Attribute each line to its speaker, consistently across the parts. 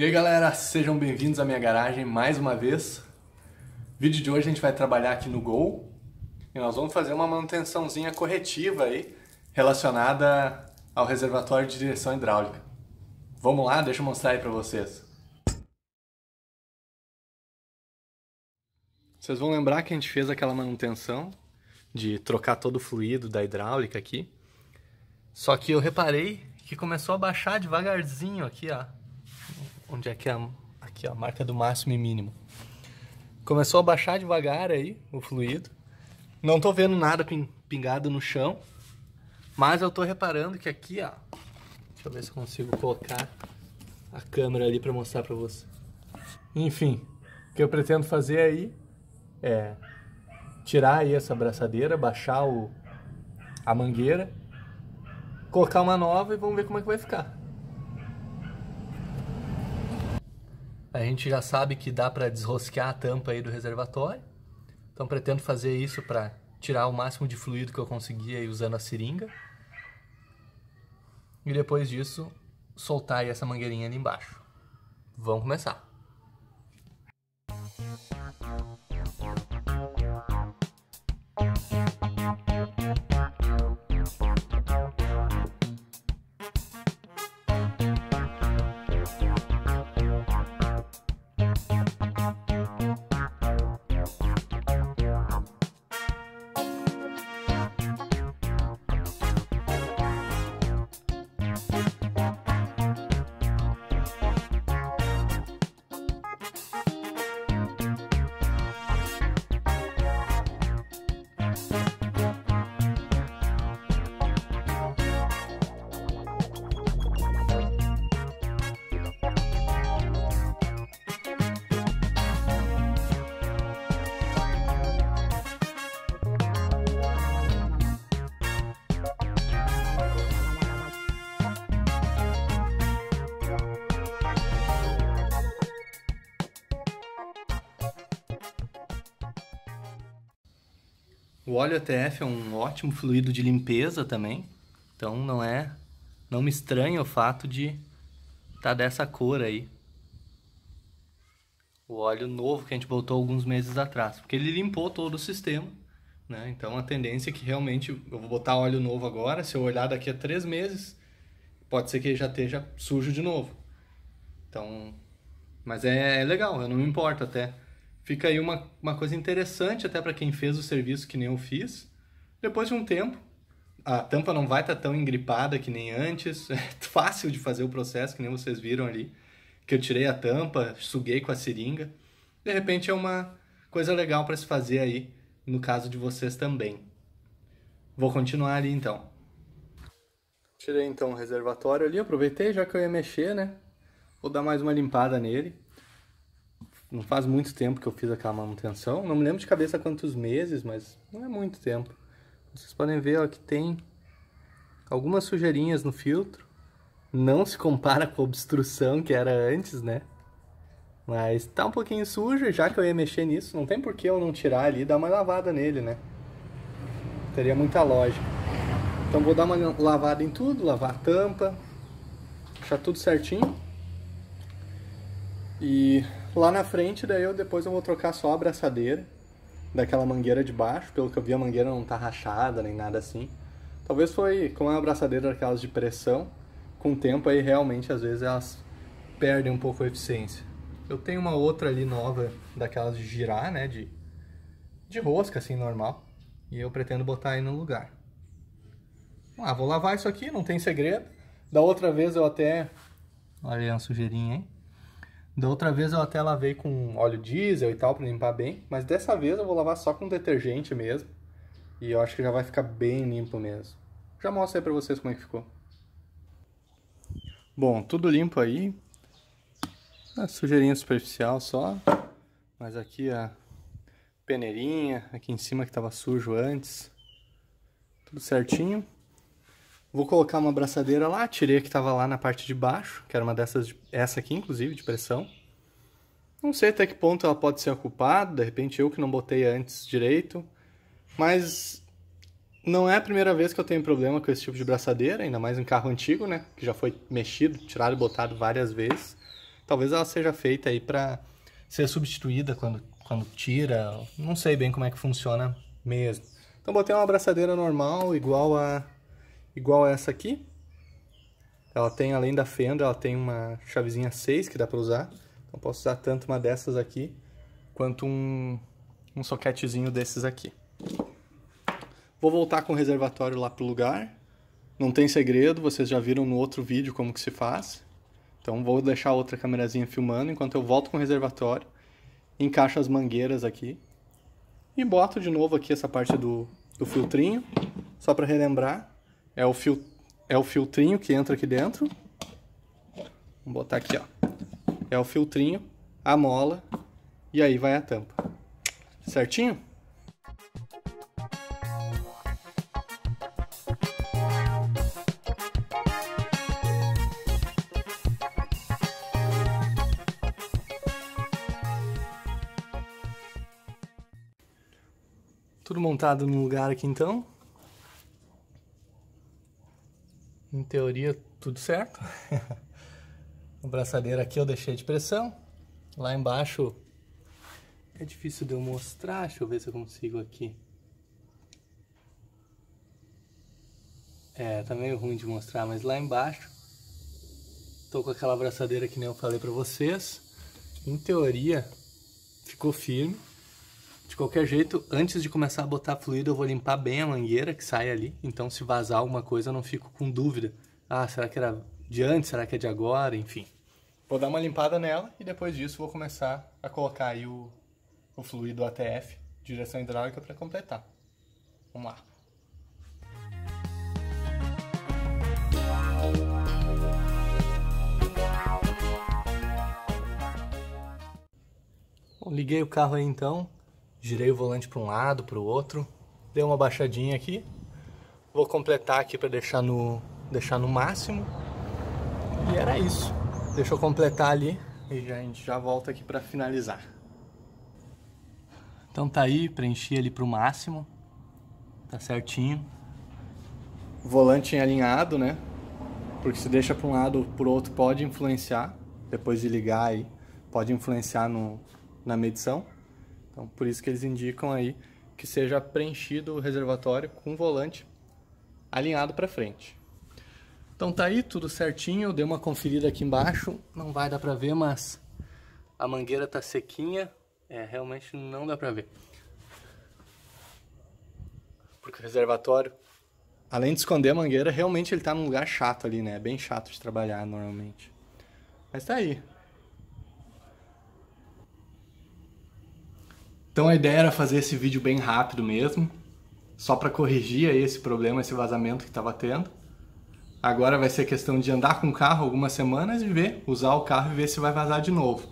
Speaker 1: E aí galera, sejam bem-vindos à minha garagem mais uma vez. No vídeo de hoje a gente vai trabalhar aqui no Gol e nós vamos fazer uma manutençãozinha corretiva aí relacionada ao reservatório de direção hidráulica. Vamos lá, deixa eu mostrar aí para vocês. Vocês vão lembrar que a gente fez aquela manutenção de trocar todo o fluido da hidráulica aqui. Só que eu reparei que começou a baixar devagarzinho aqui, ó onde é que é a, aqui, a marca do máximo e mínimo. Começou a baixar devagar aí o fluido. Não tô vendo nada pingado no chão, mas eu tô reparando que aqui, ó, deixa eu ver se consigo colocar a câmera ali para mostrar para você. Enfim, o que eu pretendo fazer aí é tirar aí essa abraçadeira, baixar o, a mangueira, colocar uma nova e vamos ver como é que vai ficar. A gente já sabe que dá para desrosquear a tampa aí do reservatório. Então pretendo fazer isso para tirar o máximo de fluido que eu conseguir aí usando a seringa. E depois disso, soltar aí essa mangueirinha ali embaixo. Vamos começar. O óleo ETF é um ótimo fluido de limpeza também. Então não é, não me estranha o fato de tá dessa cor aí. O óleo novo que a gente botou alguns meses atrás, porque ele limpou todo o sistema, né? Então a tendência é que realmente eu vou botar óleo novo agora, se eu olhar daqui a três meses, pode ser que ele já esteja sujo de novo. Então, mas é, é legal, eu não me importo até. Fica aí uma, uma coisa interessante até para quem fez o serviço que nem eu fiz. Depois de um tempo, a tampa não vai estar tá tão engripada que nem antes. É fácil de fazer o processo, que nem vocês viram ali. Que eu tirei a tampa, suguei com a seringa. De repente é uma coisa legal para se fazer aí, no caso de vocês também. Vou continuar ali então. Tirei então o reservatório ali, aproveitei já que eu ia mexer, né? Vou dar mais uma limpada nele não faz muito tempo que eu fiz aquela manutenção. Não me lembro de cabeça quantos meses, mas não é muito tempo. Vocês podem ver ó, que tem algumas sujeirinhas no filtro. Não se compara com a obstrução que era antes, né? Mas tá um pouquinho sujo, já que eu ia mexer nisso, não tem por que eu não tirar ali e dar uma lavada nele, né? Teria muita lógica. Então vou dar uma lavada em tudo, lavar a tampa, deixar tudo certinho. E Lá na frente, daí eu depois eu vou trocar só a abraçadeira daquela mangueira de baixo. Pelo que eu vi, a mangueira não tá rachada nem nada assim. Talvez foi com a abraçadeira daquelas de pressão. Com o tempo aí, realmente, às vezes elas perdem um pouco a eficiência. Eu tenho uma outra ali nova, daquelas de girar, né? De, de rosca, assim, normal. E eu pretendo botar aí no lugar. Ah, vou lavar isso aqui, não tem segredo. Da outra vez eu até... Olha a sujeirinha, hein? Da outra vez eu até lavei com óleo diesel e tal para limpar bem, mas dessa vez eu vou lavar só com detergente mesmo. E eu acho que já vai ficar bem limpo mesmo. Já mostro aí para vocês como é que ficou. Bom, tudo limpo aí. A sujeirinha superficial só. Mas aqui a peneirinha, aqui em cima que estava sujo antes. Tudo certinho. Vou colocar uma abraçadeira lá, tirei a que estava lá na parte de baixo, que era uma dessas, essa aqui inclusive, de pressão. Não sei até que ponto ela pode ser ocupada, de repente eu que não botei antes direito, mas não é a primeira vez que eu tenho problema com esse tipo de braçadeira, ainda mais em carro antigo, né, que já foi mexido, tirado e botado várias vezes. Talvez ela seja feita aí para ser substituída quando, quando tira, não sei bem como é que funciona mesmo. Então botei uma braçadeira normal, igual a igual a essa aqui. Ela tem, além da fenda, ela tem uma chavezinha 6 que dá para usar. Então posso usar tanto uma dessas aqui, quanto um, um soquetezinho desses aqui. Vou voltar com o reservatório lá pro lugar. Não tem segredo, vocês já viram no outro vídeo como que se faz. Então vou deixar outra camerazinha filmando enquanto eu volto com o reservatório. Encaixo as mangueiras aqui. E boto de novo aqui essa parte do, do filtrinho, só para relembrar é o, fil é o filtrinho que entra aqui dentro. Vamos botar aqui, ó. É o filtrinho, a mola e aí vai a tampa. Certinho? Tudo montado no lugar aqui então. em teoria tudo certo. a braçadeira aqui eu deixei de pressão. Lá embaixo é difícil de eu mostrar, deixa eu ver se eu consigo aqui. É, tá meio ruim de mostrar, mas lá embaixo tô com aquela braçadeira que nem eu falei pra vocês. Em teoria ficou firme. De qualquer jeito, antes de começar a botar fluido, eu vou limpar bem a mangueira que sai ali. Então, se vazar alguma coisa, eu não fico com dúvida. Ah, será que era de antes? Será que é de agora? Enfim. Vou dar uma limpada nela e depois disso vou começar a colocar aí o, o fluido ATF, direção hidráulica, para completar. Vamos lá. liguei o carro aí então, girei o volante para um lado, para o outro, dei uma baixadinha aqui. Vou completar aqui para deixar no deixar no máximo. E era isso. Deixa eu completar ali e já, a gente já volta aqui para finalizar. Então tá aí, preenchi ali para o máximo. Tá certinho. Volante em alinhado, né? Porque se deixa para um lado ou para outro pode influenciar. Depois de ligar aí, pode influenciar no, na medição. Então, por isso que eles indicam aí que seja preenchido o reservatório com o volante alinhado para frente. Então tá aí, tudo certinho, eu dei uma conferida aqui embaixo, não vai dar para ver, mas a mangueira tá sequinha, é, realmente não dá para ver. Porque o reservatório, além de esconder a mangueira, realmente ele tá num lugar chato ali, né? É bem chato de trabalhar normalmente. Mas tá aí, Então a ideia era fazer esse vídeo bem rápido mesmo, só para corrigir aí esse problema, esse vazamento que estava tendo. Agora vai ser questão de andar com o carro algumas semanas e ver, usar o carro e ver se vai vazar de novo.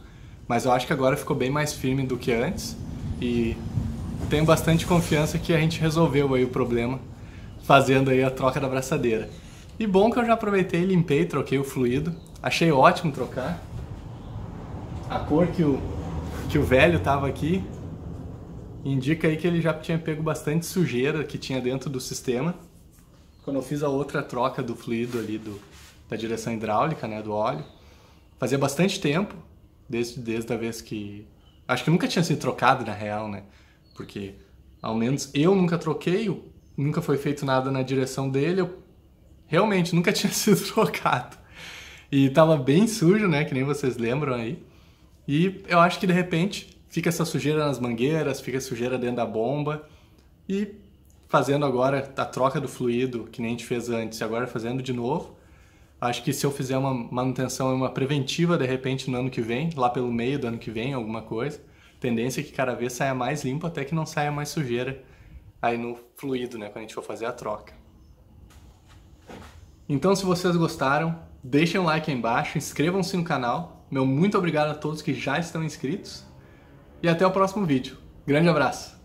Speaker 1: Mas eu acho que agora ficou bem mais firme do que antes e tenho bastante confiança que a gente resolveu aí o problema fazendo aí a troca da braçadeira. E bom que eu já aproveitei, limpei, troquei o fluido. Achei ótimo trocar. A cor que o, que o velho tava aqui Indica aí que ele já tinha pego bastante sujeira que tinha dentro do sistema. Quando eu fiz a outra troca do fluido ali do, da direção hidráulica, né, do óleo, fazia bastante tempo, desde, desde a vez que... Acho que nunca tinha sido trocado, na real, né? Porque, ao menos, eu nunca troquei, nunca foi feito nada na direção dele, eu realmente nunca tinha sido trocado. E tava bem sujo, né, que nem vocês lembram aí. E eu acho que, de repente, fica essa sujeira nas mangueiras, fica sujeira dentro da bomba e fazendo agora a troca do fluido que nem a gente fez antes, agora fazendo de novo. Acho que se eu fizer uma manutenção, uma preventiva de repente no ano que vem, lá pelo meio do ano que vem, alguma coisa, tendência é que cada vez saia mais limpo até que não saia mais sujeira aí no fluido, né, quando a gente for fazer a troca. Então, se vocês gostaram, deixem um like aí embaixo, inscrevam-se no canal. Meu muito obrigado a todos que já estão inscritos e até o próximo vídeo. Grande abraço!